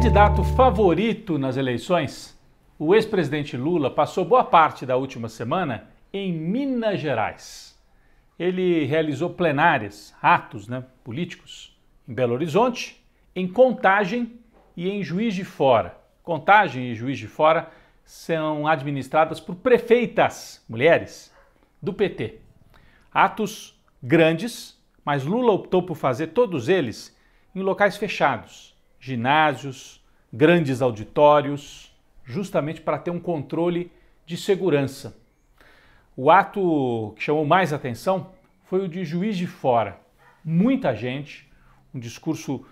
candidato favorito nas eleições, o ex-presidente Lula passou boa parte da última semana em Minas Gerais. Ele realizou plenárias, atos né, políticos, em Belo Horizonte, em Contagem e em Juiz de Fora. Contagem e Juiz de Fora são administradas por prefeitas, mulheres, do PT. Atos grandes, mas Lula optou por fazer todos eles em locais fechados ginásios, grandes auditórios, justamente para ter um controle de segurança. O ato que chamou mais atenção foi o de Juiz de Fora. Muita gente, um discurso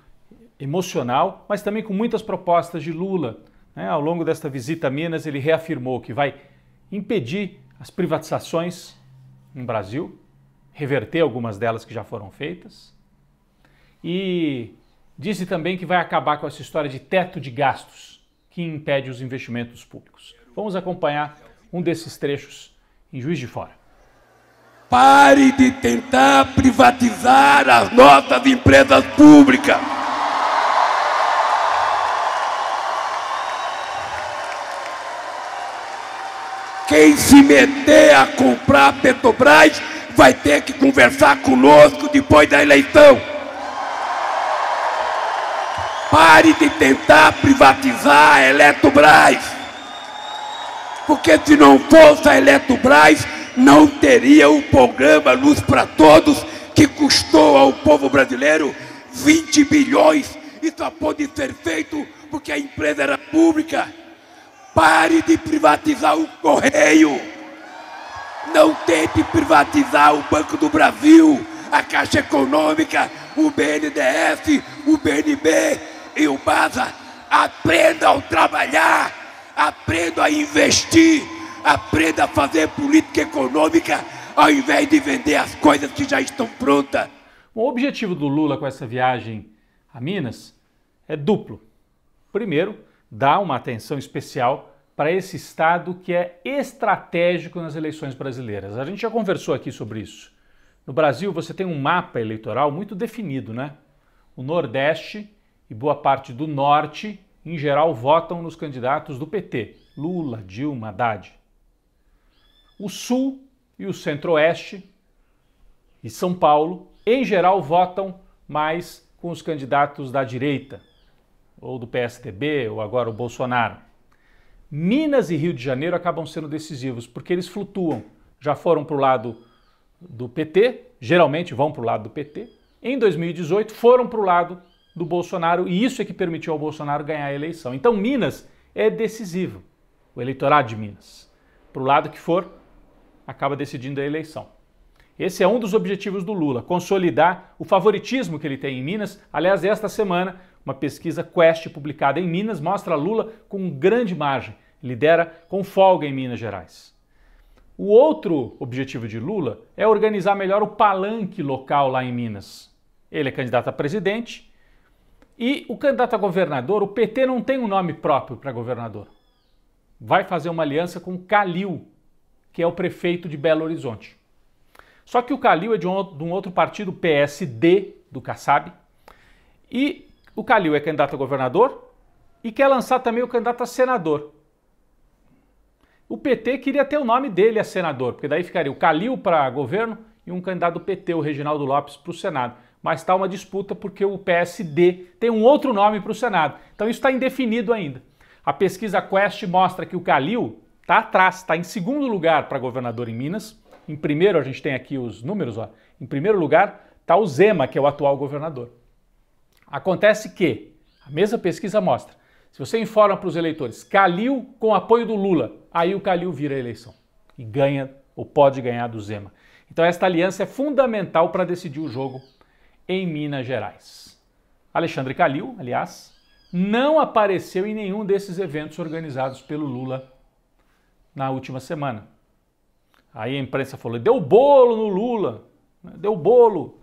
emocional, mas também com muitas propostas de Lula. Né? Ao longo desta visita a Minas, ele reafirmou que vai impedir as privatizações no Brasil, reverter algumas delas que já foram feitas e Disse também que vai acabar com essa história de teto de gastos que impede os investimentos públicos. Vamos acompanhar um desses trechos em Juiz de Fora. Pare de tentar privatizar as nossas empresas públicas. Quem se meter a comprar Petrobras vai ter que conversar conosco depois da eleição. Pare de tentar privatizar a Eletrobras. Porque se não fosse a Eletrobras, não teria o programa Luz para Todos, que custou ao povo brasileiro 20 bilhões e só pôde ser feito porque a empresa era pública. Pare de privatizar o correio. Não tente privatizar o Banco do Brasil, a Caixa Econômica, o BNDES, o BNB, e o Baza aprendam a trabalhar, aprendam a investir, aprendam a fazer política econômica ao invés de vender as coisas que já estão prontas. o objetivo do Lula com essa viagem a Minas é duplo. Primeiro, dar uma atenção especial para esse estado que é estratégico nas eleições brasileiras. A gente já conversou aqui sobre isso. No Brasil, você tem um mapa eleitoral muito definido, né? O Nordeste e boa parte do norte, em geral, votam nos candidatos do PT, Lula, Dilma, Haddad. O sul e o centro-oeste e São Paulo, em geral, votam mais com os candidatos da direita, ou do PSDB, ou agora o Bolsonaro. Minas e Rio de Janeiro acabam sendo decisivos, porque eles flutuam. Já foram para o lado do PT, geralmente vão para o lado do PT. Em 2018, foram para o lado do Bolsonaro e isso é que permitiu ao Bolsonaro ganhar a eleição. Então, Minas é decisivo, o eleitorado de Minas. Para o lado que for, acaba decidindo a eleição. Esse é um dos objetivos do Lula, consolidar o favoritismo que ele tem em Minas. Aliás, esta semana, uma pesquisa Quest publicada em Minas mostra Lula com grande margem, lidera com folga em Minas Gerais. O outro objetivo de Lula é organizar melhor o palanque local lá em Minas. Ele é candidato a presidente, e o candidato a governador, o PT não tem um nome próprio para governador. Vai fazer uma aliança com Calil, que é o prefeito de Belo Horizonte. Só que o Calil é de um, de um outro partido, PSD, do Kassab. E o Calil é candidato a governador e quer lançar também o candidato a senador. O PT queria ter o nome dele a senador, porque daí ficaria o Calil para governo e um candidato do PT, o Reginaldo Lopes, para o Senado mas está uma disputa porque o PSD tem um outro nome para o Senado. Então isso está indefinido ainda. A pesquisa Quest mostra que o Calil está atrás, está em segundo lugar para governador em Minas. Em primeiro, a gente tem aqui os números, ó. em primeiro lugar está o Zema, que é o atual governador. Acontece que, a mesma pesquisa mostra, se você informa para os eleitores, Calil com apoio do Lula, aí o Calil vira a eleição e ganha ou pode ganhar do Zema. Então esta aliança é fundamental para decidir o jogo em Minas Gerais. Alexandre Calil, aliás, não apareceu em nenhum desses eventos organizados pelo Lula na última semana. Aí a imprensa falou: deu bolo no Lula, né? deu bolo.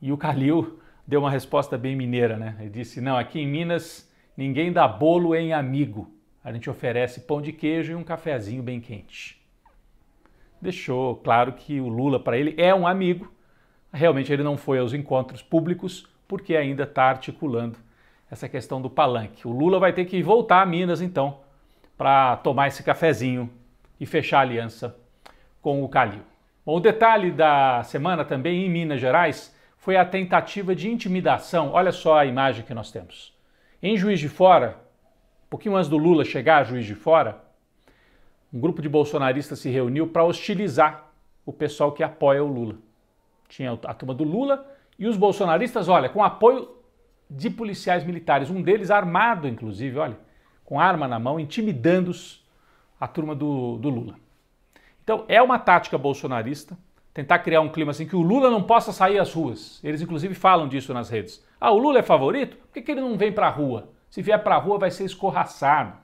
E o Calil deu uma resposta bem mineira, né? Ele disse: não, aqui em Minas ninguém dá bolo em amigo. A gente oferece pão de queijo e um cafezinho bem quente. Deixou claro que o Lula, para ele, é um amigo Realmente ele não foi aos encontros públicos porque ainda está articulando essa questão do palanque. O Lula vai ter que voltar a Minas então para tomar esse cafezinho e fechar a aliança com o Calil. Bom, o detalhe da semana também em Minas Gerais foi a tentativa de intimidação. Olha só a imagem que nós temos. Em Juiz de Fora, um pouquinho antes do Lula chegar a Juiz de Fora, um grupo de bolsonaristas se reuniu para hostilizar o pessoal que apoia o Lula tinha a turma do Lula, e os bolsonaristas, olha, com apoio de policiais militares, um deles armado, inclusive, olha, com arma na mão, intimidando a turma do, do Lula. Então, é uma tática bolsonarista tentar criar um clima assim que o Lula não possa sair às ruas. Eles, inclusive, falam disso nas redes. Ah, o Lula é favorito? Por que, que ele não vem para a rua? Se vier para a rua, vai ser escorraçado.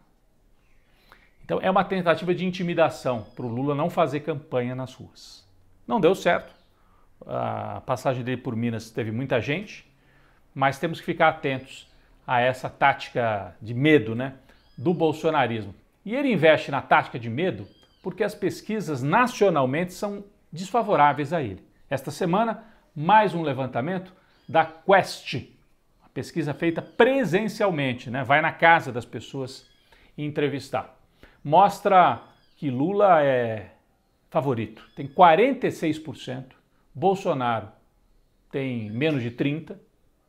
Então, é uma tentativa de intimidação para o Lula não fazer campanha nas ruas. Não deu certo a passagem dele por Minas teve muita gente, mas temos que ficar atentos a essa tática de medo né, do bolsonarismo. E ele investe na tática de medo porque as pesquisas nacionalmente são desfavoráveis a ele. Esta semana, mais um levantamento da Quest, a pesquisa feita presencialmente, né? vai na casa das pessoas e entrevistar. Mostra que Lula é favorito, tem 46% Bolsonaro tem menos de 30,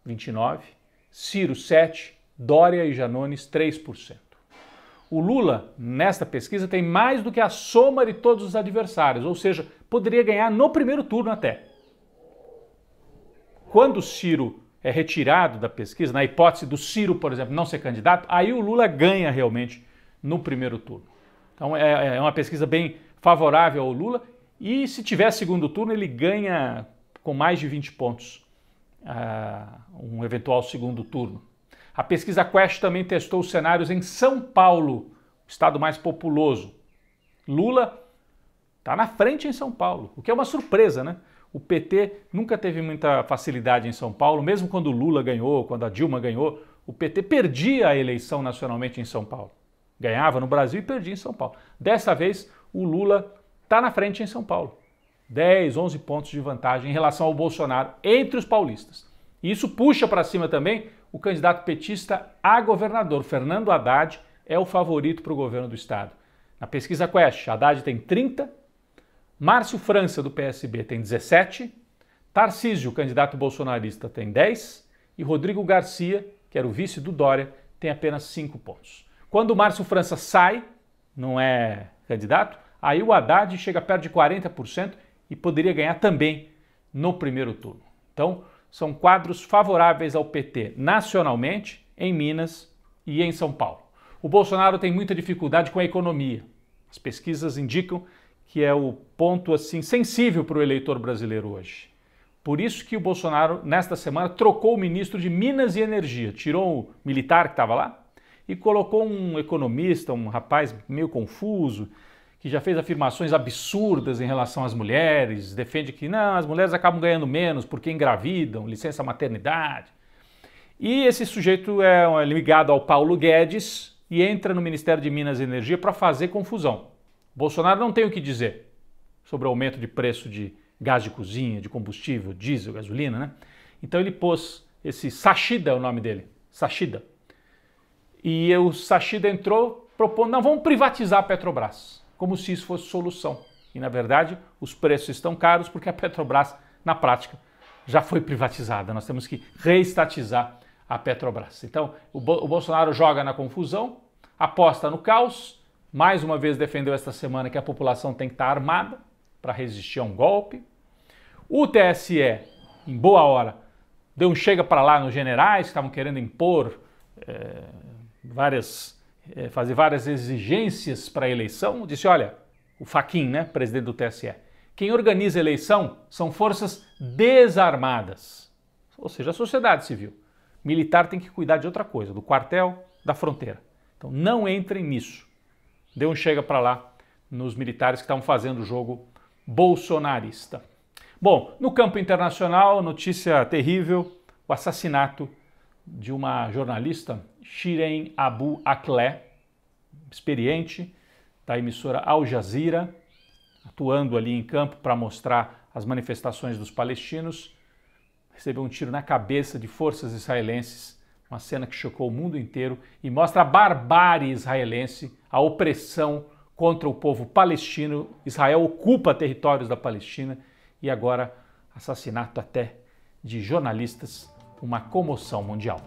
29, Ciro 7, Dória e Janones 3%. O Lula, nesta pesquisa, tem mais do que a soma de todos os adversários, ou seja, poderia ganhar no primeiro turno até. Quando o Ciro é retirado da pesquisa, na hipótese do Ciro, por exemplo, não ser candidato, aí o Lula ganha realmente no primeiro turno. Então é, é uma pesquisa bem favorável ao Lula e se tiver segundo turno, ele ganha com mais de 20 pontos uh, um eventual segundo turno. A pesquisa Quest também testou os cenários em São Paulo, o estado mais populoso. Lula está na frente em São Paulo, o que é uma surpresa, né? O PT nunca teve muita facilidade em São Paulo, mesmo quando Lula ganhou, quando a Dilma ganhou, o PT perdia a eleição nacionalmente em São Paulo. Ganhava no Brasil e perdia em São Paulo. Dessa vez, o Lula está na frente em São Paulo. 10, 11 pontos de vantagem em relação ao Bolsonaro entre os paulistas. E isso puxa para cima também o candidato petista a governador, Fernando Haddad, é o favorito para o governo do estado. Na pesquisa Quest, Haddad tem 30, Márcio França, do PSB, tem 17, Tarcísio, candidato bolsonarista, tem 10 e Rodrigo Garcia, que era o vice do Dória, tem apenas 5 pontos. Quando o Márcio França sai, não é candidato, Aí o Haddad chega perto de 40% e poderia ganhar também no primeiro turno. Então, são quadros favoráveis ao PT nacionalmente, em Minas e em São Paulo. O Bolsonaro tem muita dificuldade com a economia. As pesquisas indicam que é o ponto assim sensível para o eleitor brasileiro hoje. Por isso que o Bolsonaro, nesta semana, trocou o ministro de Minas e Energia, tirou o militar que estava lá e colocou um economista, um rapaz meio confuso, que já fez afirmações absurdas em relação às mulheres, defende que não, as mulheres acabam ganhando menos porque engravidam, licença maternidade. E esse sujeito é, é ligado ao Paulo Guedes e entra no Ministério de Minas e Energia para fazer confusão. Bolsonaro não tem o que dizer sobre o aumento de preço de gás de cozinha, de combustível, diesel, gasolina, né? Então ele pôs esse Sachida é o nome dele, Sachida E o Sachida entrou propondo, não, vamos privatizar a Petrobras como se isso fosse solução. E na verdade, os preços estão caros porque a Petrobras, na prática, já foi privatizada. Nós temos que reestatizar a Petrobras. Então, o, Bo o Bolsonaro joga na confusão, aposta no caos, mais uma vez defendeu esta semana que a população tem que estar armada para resistir a um golpe. O TSE, em boa hora, deu um chega para lá nos generais que estavam querendo impor é, várias é, fazer várias exigências para a eleição, disse: olha, o Faquin, né, presidente do TSE, quem organiza a eleição são forças desarmadas, ou seja, a sociedade civil. Militar tem que cuidar de outra coisa, do quartel, da fronteira. Então não entrem nisso. Deu um chega para lá nos militares que estavam fazendo o jogo bolsonarista. Bom, no campo internacional, notícia terrível: o assassinato de uma jornalista, Shirin Abu Akleh, experiente, da emissora Al Jazeera, atuando ali em campo para mostrar as manifestações dos palestinos, recebeu um tiro na cabeça de forças israelenses, uma cena que chocou o mundo inteiro e mostra a barbárie israelense, a opressão contra o povo palestino. Israel ocupa territórios da Palestina e agora assassinato até de jornalistas uma comoção mundial.